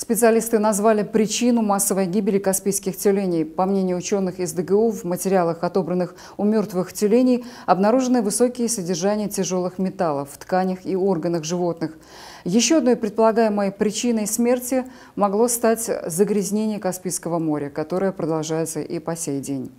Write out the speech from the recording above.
Специалисты назвали причину массовой гибели каспийских тюленей. По мнению ученых из ДГУ, в материалах, отобранных у мертвых тюленей, обнаружены высокие содержания тяжелых металлов в тканях и органах животных. Еще одной предполагаемой причиной смерти могло стать загрязнение Каспийского моря, которое продолжается и по сей день.